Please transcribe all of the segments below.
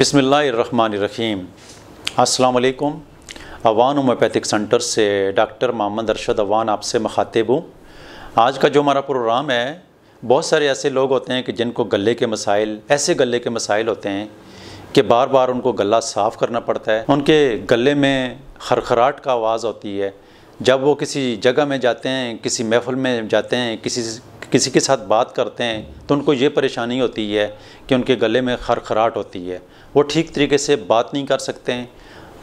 बिसमीम अस्सलाम Awan homeopathic centre से डॉक्टर मोहम्मद अरशद अवान आपसे मखातिब हूँ आज का जो हमारा प्रोग्राम है बहुत सारे ऐसे लोग होते हैं कि जिनको गले के मसाइल ऐसे गले के मसाइल होते हैं कि बार बार उनको गला साफ़ करना पड़ता है उनके गले में खरखराट का आवाज़ होती है जब वो किसी जगह में जाते हैं किसी महफल में जाते हैं किसी किसी के साथ बात करते हैं तो उनको ये परेशानी होती है कि उनके गले में खरखराहट होती है वो ठीक तरीके से बात नहीं कर सकते हैं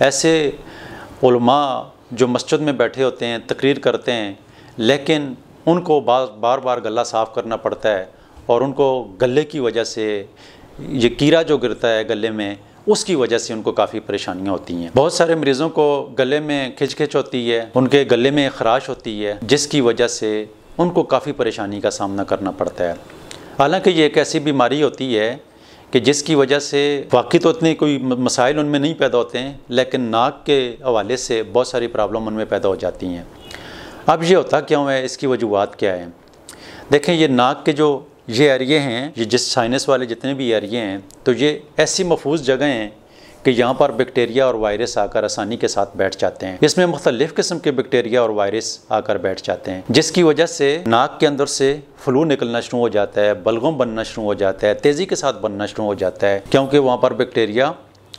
ऐसे जो मस्जिद में बैठे होते हैं तकरीर करते हैं लेकिन उनको बार बार गला साफ़ करना पड़ता है और उनको गले की वजह से ये कीड़ा जो गिरता है गले में उसकी वजह से उनको काफ़ी परेशानियाँ होती हैं बहुत सारे मरीज़ों को गले में खिचखिच होती है उनके गले में खराश होती है जिसकी वजह से उनको काफ़ी परेशानी का सामना करना पड़ता है हालांकि ये एक ऐसी बीमारी होती है कि जिसकी वजह से वाकई तो इतने कोई मसाइल उनमें नहीं पैदा होते हैं लेकिन नाक के हवाले से बहुत सारी प्रॉब्लम उनमें पैदा हो जाती हैं अब ये होता क्यों है इसकी वजूहत क्या है देखें ये नाक के जो ये एरिए हैं ये जिस साइनस वाले जितने भी एरिए हैं तो ये ऐसी महफूज जगह हैं कि यहाँ पर बैक्टीरिया और वायरस आकर आसानी के साथ बैठ जाते हैं इसमें मुख्तलिफ किस्म के बैक्टीरिया और वायरस आकर बैठ जाते हैं जिसकी वजह से नाक के अंदर से फ्लू निकलना शुरू हो जाता है बलगम बनना शुरू हो जाता है तेज़ी के साथ बनना शुरू हो जाता है क्योंकि वहाँ पर बैक्टीरिया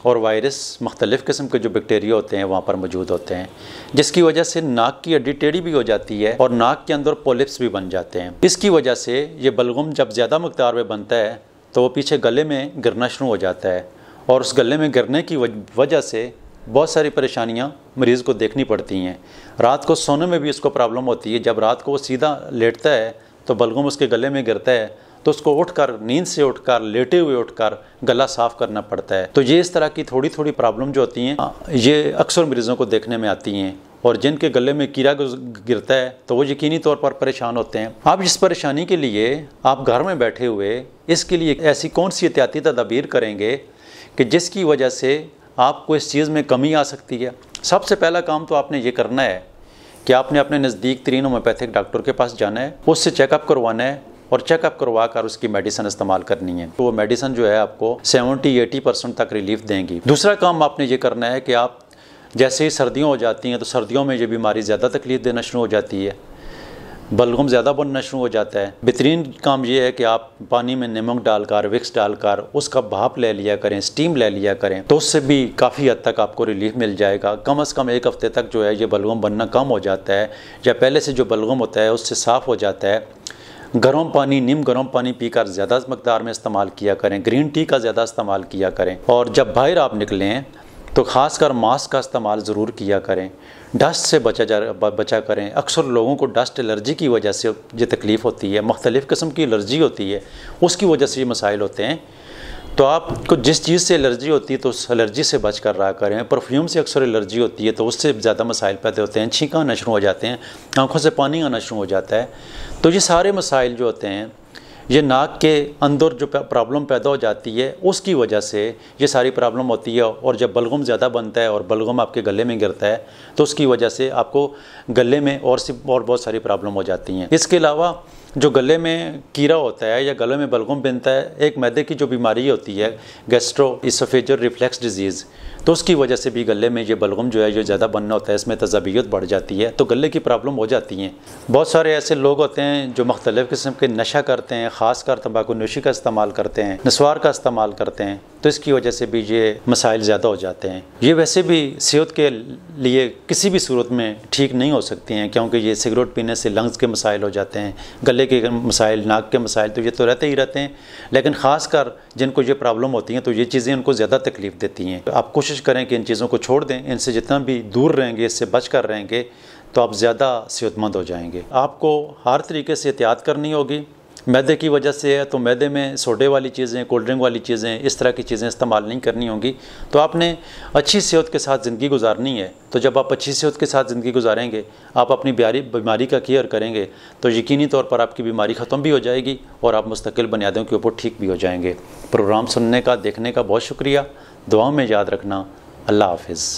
और वायरस मुख्तलिफ़ किस्म के जो बैक्टीरिया होते हैं वहाँ पर मौजूद होते हैं जिसकी वजह से नाक की हड्डी टेढ़ी भी हो जाती है और नाक के अंदर पोलिप्स भी बन जाते हैं इसकी वजह से ये बलगम जब ज़्यादा मकदार में बनता है तो वो पीछे गले में गिरना शुरू हो जाता है और उस गले में गिरने की वजह से बहुत सारी परेशानियाँ मरीज़ को देखनी पड़ती हैं रात को सोने में भी इसको प्रॉब्लम होती है जब रात को वो सीधा लेटता है तो बलगम उसके गले में गिरता है तो उसको उठकर नींद से उठकर लेटे हुए उठकर गला साफ करना पड़ता है तो ये इस तरह की थोड़ी थोड़ी प्रॉब्लम जो होती हैं ये अक्सर मरीज़ों को देखने में आती हैं और जिनके गले में कीड़ा गिरता है तो वो यकीनी तौर पर परेशान होते हैं आप इस परेशानी के लिए आप घर में बैठे हुए इसके लिए ऐसी कौन सी एहतियाती तदाबीर करेंगे कि जिसकी वजह से आपको इस चीज़ में कमी आ सकती है सबसे पहला काम तो आपने ये करना है कि आपने अपने नज़दीक तरीन होम्योपैथिक डॉक्टर के पास जाना है उससे चेकअप करवाना है और चेकअप करवा कर उसकी मेडिसिन इस्तेमाल करनी है तो वो मेडिसिन जो है आपको 70 80 परसेंट तक रिलीफ देंगी दूसरा काम आपने ये करना है कि आप जैसे ही सर्दियाँ हो जाती हैं तो सर्दियों में ये बीमारी ज़्यादा तकलीफ देना शुरू हो जाती है बलगम ज़्यादा बनना शुरू हो जाता है बेहतरीन काम यह है कि आप पानी में नमक डालकर विक्स डालकर उसका भाप ले लिया करें स्टीम ले लिया करें तो उससे भी काफ़ी हद तक आपको रिलीफ मिल जाएगा कम अज़ कम एक हफ़्ते तक जो है ये बलगम बनना कम हो जाता है या पहले से जो बलगम होता है उससे साफ़ हो जाता है गर्म पानी नीम गर्म पानी पीकर ज़्यादा मकदार में इस्तेमाल किया करें ग्रीन टी का ज़्यादा इस्तेमाल किया करें और जब बाहर आप निकलें तो खासकर मास्क का इस्तेमाल ज़रूर किया करें डस्ट से बचा जा बचा करें अक्सर लोगों को डस्ट एलर्जी की वजह से ये तकलीफ़ होती है मख्तलिफ़ किस्म की एलर्जी होती है उसकी वजह से ये मसाइल होते हैं तो आपको जिस चीज़ से एलर्जी होती है तो उस एलर्जी से बच कर रहा करें परफ्यूम से अक्सर एलर्जी होती है तो उससे ज़्यादा मसाइल पैदा होते हैं छींक आना शुरू हो जाते हैं आँखों से पानी आना शुरू हो जाता है तो ये सारे मसाइल जो होते हैं ये नाक के अंदर जो प्रॉब्लम पैदा हो जाती है उसकी वजह से ये सारी प्रॉब्लम होती है और जब बलगम ज़्यादा बनता है और बलगम आपके गले में गिरता है तो उसकी वजह से आपको गले में और सी और बहुत सारी प्रॉब्लम हो जाती हैं इसके अलावा जो गले में कीड़ा होता है या गले में बलगम बनता है एक मैदे की जो बीमारी होती है गैस्ट्रो इसफेजर रिफ़्लैक्स डिजीज़ तो उसकी वजह से भी गले में ये बलगम जो है ये ज़्यादा बनना होता है इसमें तजाबियत बढ़ जाती है तो गले की प्रॉब्लम हो जाती हैं बहुत सारे ऐसे लोग होते हैं जो मख्तलिफ़ किस्म के नशा करते हैं ख़ास कर तम्बाकू नोशी का इस्तेमाल करते हैं नस्वार का इस्तेमाल करते हैं तो इसकी वजह से भी ये मसाइल ज़्यादा हो जाते हैं ये वैसे भी सेहत के लिए किसी भी सूरत में ठीक नहीं हो सकती हैं क्योंकि ये सिगरेट पीने से लंग्स के मसाइल हो जाते हैं गले के मसाइल नाक के मसाइल तो ये तो रहते ही रहते हैं लेकिन ख़ास कर जिनको ये प्रॉब्लम होती हैं तो ये चीज़ें उनको ज़्यादा तकलीफ़ देती हैं आप कुछ कोशिश करें कि इन चीज़ों को छोड़ दें इनसे जितना भी दूर रहेंगे इससे बच कर रहेंगे तो आप ज़्यादा सेहतमंद हो जाएंगे आपको हर तरीके से एहतियात करनी होगी मैदे की वजह से है तो मैदे में सोडे वाली चीज़ें कोल्ड ड्रिंक वाली चीज़ें इस तरह की चीज़ें इस्तेमाल नहीं करनी होंगी तो आपने अच्छी सेहत के साथ ज़िंदगी गुजारनी है तो जब आप अच्छी सेहत के साथ ज़िंदगी गुजारेंगे आप अपनी बीमारी बीमारी का केयर करेंगे तो यकीनी तौर पर आपकी बीमारी ख़त्म भी हो जाएगी और आप मुस्तकिल बुनियादों के ऊपर ठीक भी हो जाएंगे प्रोग्राम सुनने का देखने का बहुत शुक्रिया दुआ में याद रखना अल्लाह हाफिज़